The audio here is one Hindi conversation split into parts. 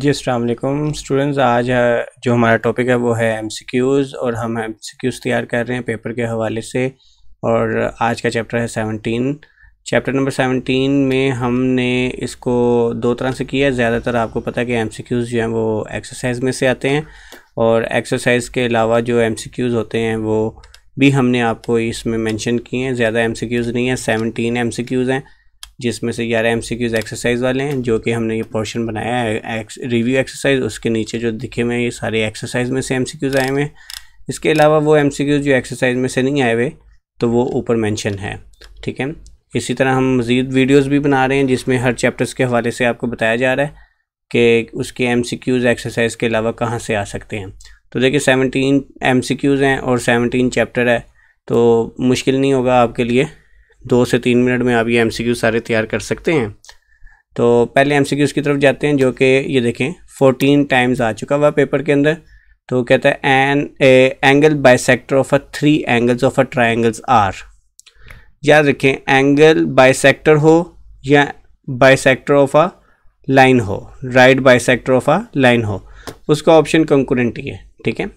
जी अल्लाम स्टूडेंट्स आज जो हमारा टॉपिक है वो है एमसीक्यूज़ और हम एमसीक्यूज़ तैयार कर रहे हैं पेपर के हवाले से और आज का चैप्टर है सेवनटीन चैप्टर नंबर सेवनटीन में हमने इसको दो तरह से किया है ज़्यादातर आपको पता है कि एमसीक्यूज़ जो हैं वो एक्सरसाइज में से आते हैं और एक्सरसाइज के अलावा जो क्यूज़ होते हैं वो भी हमने आपको इसमें मैंशन किए हैं ज़्यादा क्यूज़ नहीं है सेवनटीन क्यूज़ हैं जिसमें से ग्यारह एम सी क्यूज़ एक्सरसाइज वाले हैं जो कि हमने ये पोर्शन बनाया है एक्स, रिव्यू एक्सरसाइज उसके नीचे जो दिखे हुए हैं ये सारे एक्सरसाइज में से एम सी क्यूज़ आए हुए हैं इसके अलावा वो एम सी क्यूज़ जो एक्सरसाइज में से नहीं आए हुए तो वो ऊपर मैंशन है ठीक है इसी तरह हम मज़ीद वीडियोज़ भी बना रहे हैं जिसमें हर चैप्टर्स के हवाले से आपको बताया जा रहा है कि उसके एम सी क्यूज़ एक्सरसाइज के अलावा कहाँ से आ सकते हैं तो देखिए सेवनटीन एम सी क्यूज़ हैं और सेवनटीन चैप्टर है तो मुश्किल नहीं होगा आपके लिए दो से तीन मिनट में आप ये एम सारे तैयार कर सकते हैं तो पहले एम की तरफ जाते हैं जो कि ये देखें फोर्टीन टाइम्स आ चुका हुआ पेपर के अंदर तो कहता है an a angle bisector of a three angles of a triangles are याद रखें एंगल बाइसेक्टर हो या बाइसेक्टर ऑफ अ लाइन हो right bisector of a line हो उसका ऑप्शन कंकुरेंट ही है ठीक है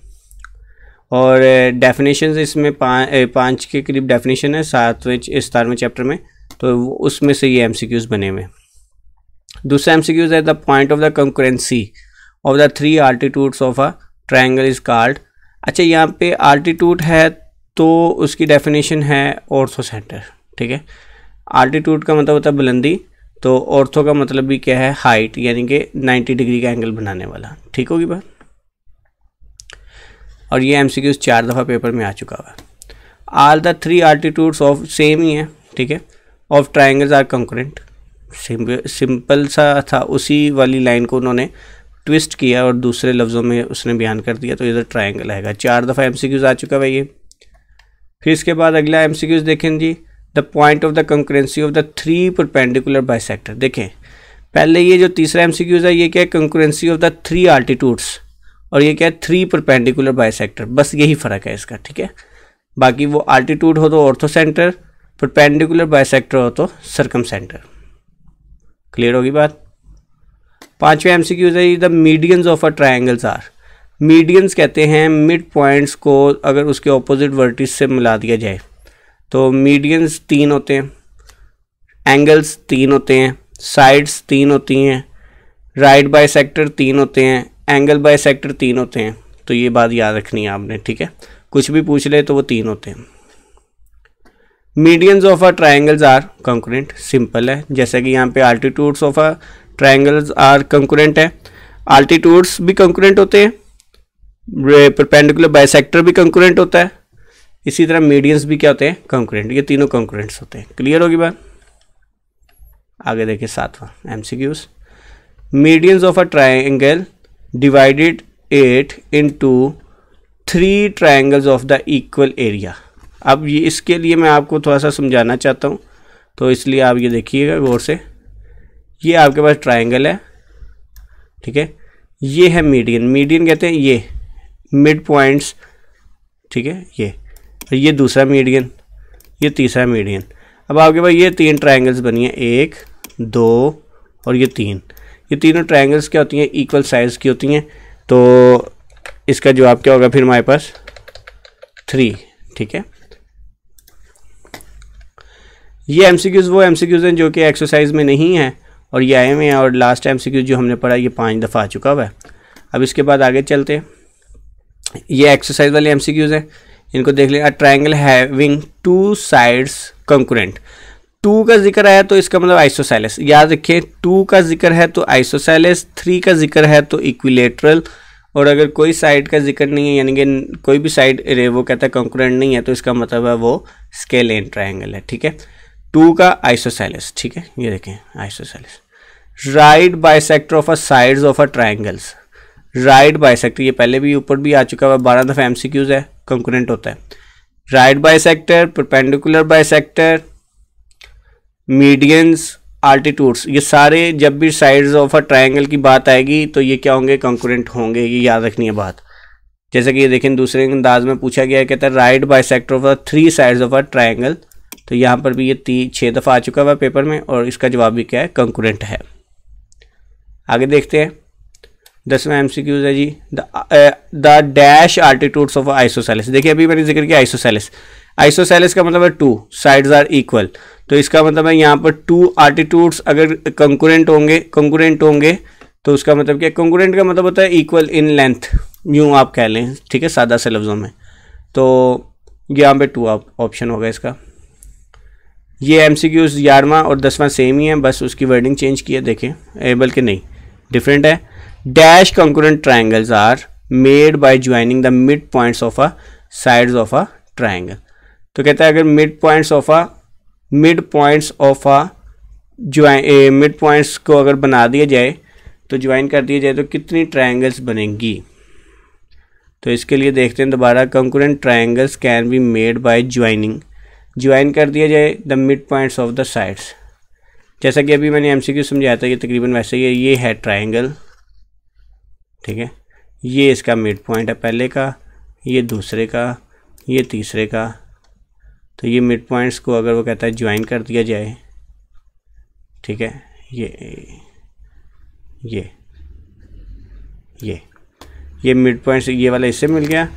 और डेफिनेशन इसमें पाँच पाँच के करीब डेफिनेशन है सातवें सतारवें चैप्टर में तो उसमें से ये क्यूज बने हुए दूसरा एम सी क्यूज है the point of the concurrency of the three altitudes of a triangle is called अच्छा यहाँ पे आल्टीट्यूड है तो उसकी डेफिनेशन है ऑर्थो सेंटर ठीक है आल्टीट्यूड का मतलब होता है बुलंदी तो ऑर्थो का मतलब भी क्या है हाइट यानी कि 90 डिग्री का एंगल बनाने वाला ठीक होगी बात और ये एम चार दफ़ा पेपर में आ चुका हुआ है are the three altitudes of same ही है ठीक है of triangles are concurrent simple सा था उसी वाली लाइन को उन्होंने ट्विस्ट किया और दूसरे लफ्ज़ों में उसने बयान कर दिया तो इधर ट्राइंगल आएगा चार दफ़ा एम आ चुका है ये फिर इसके बाद अगला एम देखें जी the point of the concurrency of the three perpendicular by देखें पहले ये जो तीसरा एम है ये क्या है concurrency of the three altitudes और ये क्या है थ्री परपेंडिकुलर बायसेक्टर बस यही फ़र्क है इसका ठीक है बाकी वो आल्टीट्यूड हो तो ऑर्थो सेंटर परपेंडिकुलर बायसेक्टर हो तो सरकम सेंटर क्लियर होगी बात पांचवें एम सी क्यूज है the medians of a triangles are medians कहते हैं मिड पॉइंट्स को अगर उसके ऑपोजिट वर्टिस से मिला दिया जाए तो मीडियंस तीन होते हैं एंगल्स तीन होते हैं साइड्स तीन होती हैं राइट बाई सेक्टर तीन होते हैं एंगल बाय सेक्टर तीन होते हैं तो ये बात याद रखनी है आपने ठीक है कुछ भी पूछ ले तो वो तीन होते हैं medians of a triangles are concurrent simple है जैसे कि यहाँ पे altitudes of a triangles are concurrent है आल्टीट्यूड्स भी कंकुरेंट होते हैं परपेंडिकुलर सेक्टर भी कंकुरेंट होता है इसी तरह मीडियंस भी क्या होते हैं कंकुरेंट ये तीनों कंकुरेंट्स होते हैं क्लियर होगी बात आगे देखिए सातवां M C Qs medians of a triangle at into three triangles of the equal area अब ये इसके लिए मैं आपको थोड़ा सा समझाना चाहता हूँ तो इसलिए आप ये देखिएगा गौर से ये आपके पास ट्राइंगल है ठीक है ये है मीडियन मीडियन कहते हैं ये मिड पॉइंट्स ठीक है ये और ये दूसरा मीडियन ये तीसरा मीडियन अब आपके पास ये तीन ट्राइंगल्स बनी हैं एक दो और ये तीन ये तीनों ट्राइंगल्स क्या होती हैं इक्वल साइज़ की होती हैं तो इसका जवाब क्या होगा फिर हमारे पास थ्री ठीक है ये एम वो एम हैं जो कि एक्सरसाइज में नहीं है और ये आए हुए हैं और लास्ट एम जो हमने पढ़ा ये पाँच दफ़ा आ चुका हुआ है अब इसके बाद आगे चलते हैं ये एक्सरसाइज वाले एम हैं इनको देख लें a triangle having two sides concurrent to का जिक्र आया तो इसका मतलब आइसोसाइलस याद रखिए टू का जिक्र है तो आइसोसाइलस थ्री का जिक्र है तो इक्विलेटरल और अगर कोई साइड का जिक्र नहीं है यानी कि कोई भी साइड वो कहता है कंकुरेंट नहीं है तो इसका मतलब है वो स्केल एन ट्राइंगल है ठीक है टू का आइसोसाइलस ठीक है ये देखें isosceles right bisector of a side of a triangles right bisector ये पहले भी ऊपर भी आ चुका हुआ बारह दफा क्यूज है कंक्रेंट होता है right bisector perpendicular bisector medians altitudes ये सारे जब भी साइड्स ऑफ अ ट्रायंगल की बात आएगी तो ये क्या होंगे कंकुरेंट होंगे ये याद रखनी है बात जैसे कि ये देखें दूसरे अंदाज में पूछा गया कहता है right bisector of a three sides of a triangle तो यहाँ पर भी ये तीन छः दफ़ा आ चुका हुआ पेपर में और इसका जवाब भी क्या है कंकुरेंट है आगे देखते हैं दसवें एम सी क्यूज है जी the dash altitudes of isosceles देखिए अभी मैंने जिक्र किया आइसोसेलिस आइसोसेलिस का मतलब है टू साइड्स आर इक्वल तो इसका मतलब है यहाँ पर टू आर्टीट्यूड्स अगर कंकुरेंट होंगे कंकुरेंट होंगे तो उसका मतलब क्या कंकुरेंट का मतलब होता है इक्वल इन लेंथ यूँ आप कह लें ठीक है सादा से लफ्ज़ों में तो यहाँ पे टू ऑप्शन होगा इसका ये एम सी क्यूज ग्यारहवा और दसवां सेम ही है बस उसकी वर्डिंग चेंज की है देखें ए बल्कि नहीं डिफरेंट है dash concurrent triangles are made by joining the mid points of a sides of a triangle तो कहता है अगर mid points of a mid points of a join mid points को अगर बना दिया जाए तो ज्वाइन कर दिया जाए तो कितनी ट्राइंगल्स बनेंगी तो इसके लिए देखते हैं दोबारा concurrent triangles can be made by joining join कर दिया जाए the mid points of the sides जैसा कि अभी मैंने क्यू समझाया था ये तकरीबन वैसे ही है ये है ट्राइंगल ठीक है ये इसका मिड पॉइंट है पहले का ये दूसरे का ये तीसरे का तो ये मिड पॉइंट्स को अगर वो कहता है ज्वाइन कर दिया जाए ठीक है ये ये ये ये मिड पॉइंट्स ये वाला इससे मिल गया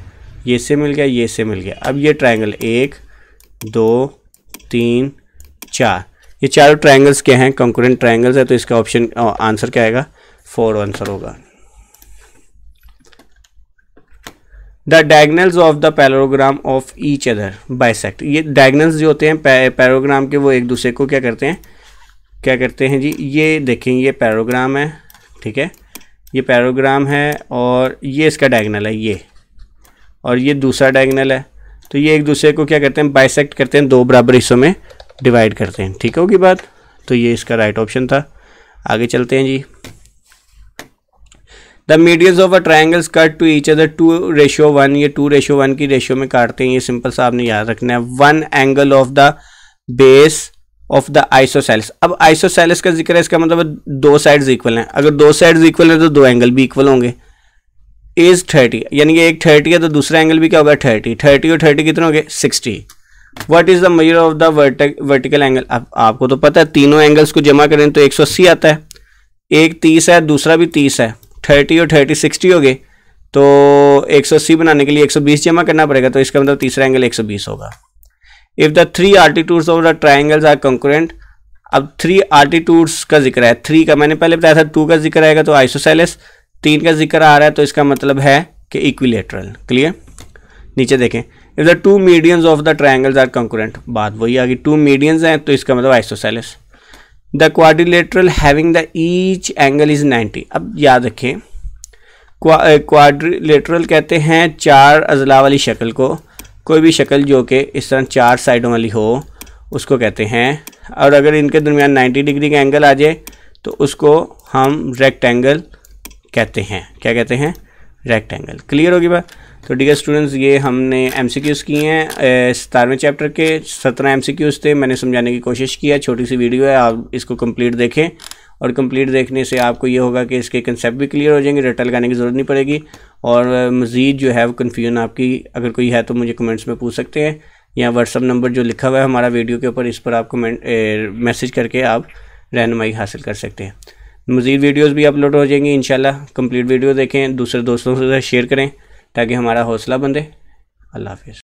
ये इससे मिल गया ये इससे मिल गया अब ये ट्रायंगल एक दो तीन चार ये चारों ट्रायंगल्स क्या हैं कंकुरेंट ट्रायंगल्स है तो इसका ऑप्शन आंसर क्या आएगा फोर आंसर होगा the diagonals of the parallelogram of each other bisect ये डायगनल्स जो होते हैं पैरोग्राम के वो एक दूसरे को क्या करते हैं क्या करते हैं जी ये देखें ये पैरोग्राम है ठीक है ये पैरोग्राम है और ये इसका डायगनल है ये और ये दूसरा डायगनल है तो ये एक दूसरे को क्या करते हैं बाइसेक्ट करते हैं दो बराबर हिस्सों में डिवाइड करते हैं ठीक होगी बात तो ये इसका राइट ऑप्शन था आगे चलते हैं जी the medians of a triangles cut to each other two ratio one ये टू रेशियो वन की रेशियो में काटते हैं ये सिंपल सा आपने याद रखना है one angle of the base of the isosceles अब आइसोसेल्स का जिक्र है इसका मतलब दो साइड्स इक्वल हैं अगर दो साइड्स इक्वल हैं तो दो एंगल भी इक्वल होंगे इज थर्टी यानी कि एक थर्टी है तो दूसरा एंगल भी क्या होगा थर्टी थर्टी और थर्टी कितने हो गए sixty what is the measure of the vertical angle अब आपको तो पता है तीनों एंगल्स को जमा करें तो एक सौ अस्सी आता है एक तीस है दूसरा भी तीस है थर्टी और थर्टी सिक्सटी हो गए तो एक सौ अस्सी बनाने के लिए एक सौ बीस जमा करना पड़ेगा तो इसका मतलब तीसरा एंगल एक सौ बीस होगा if the three altitudes of the triangles are concurrent अब थ्री आर्टीट्यूड्स का जिक्र है थ्री का मैंने पहले बताया था टू का जिक्र आएगा तो आइसोसेलेस तीन का जिक्र आ रहा है तो इसका मतलब है कि इक्विलेटरल क्लियर नीचे देखें if the two medians of the triangles are concurrent बात वही आ गई टू मीडियंस हैं तो इसका मतलब isosceles the quadrilateral having the each angle is 90 अब याद रखें क्वाड्रिलेटरल कहते हैं चार अजला वाली शक्ल को कोई भी शक्ल जो कि इस तरह चार साइडों वाली हो उसको कहते हैं और अगर इनके दरमियान 90 डिग्री का एंगल आ जाए तो उसको हम रेक्टेंगल कहते हैं क्या कहते हैं रेक्टेंगल क्लियर होगी बात तो ठीक है स्टूडेंट्स ये हमने एम सी क्यूज़ किए हैं सतारवें चैप्टर के सत्रह एम सी क्यूज़ थे मैंने समझाने की कोशिश किया छोटी सी वीडियो है आप इसको कंप्लीट देखें और कंप्लीट देखने से आपको ये होगा कि इसके कंसेप्ट भी क्लियर हो जाएंगे रिटर्न लगाने की ज़रूरत नहीं पड़ेगी और मज़ीद जो है वो कन्फ्यूजन आपकी अगर कोई है तो मुझे कमेंट्स में पूछ सकते हैं या व्हाट्सअप नंबर जो लिखा हुआ है हमारा वीडियो के ऊपर इस पर आप कमेंट मैसेज करके आप रहनमाई हासिल कर सकते हैं मज़ीद वीडियोज़ भी अपलोड हो जाएंगी इन कंप्लीट वीडियो देखें दूसरे दोस्तों से शेयर करें ताकि हमारा हौसला बंदे अल्लाह हाफिज़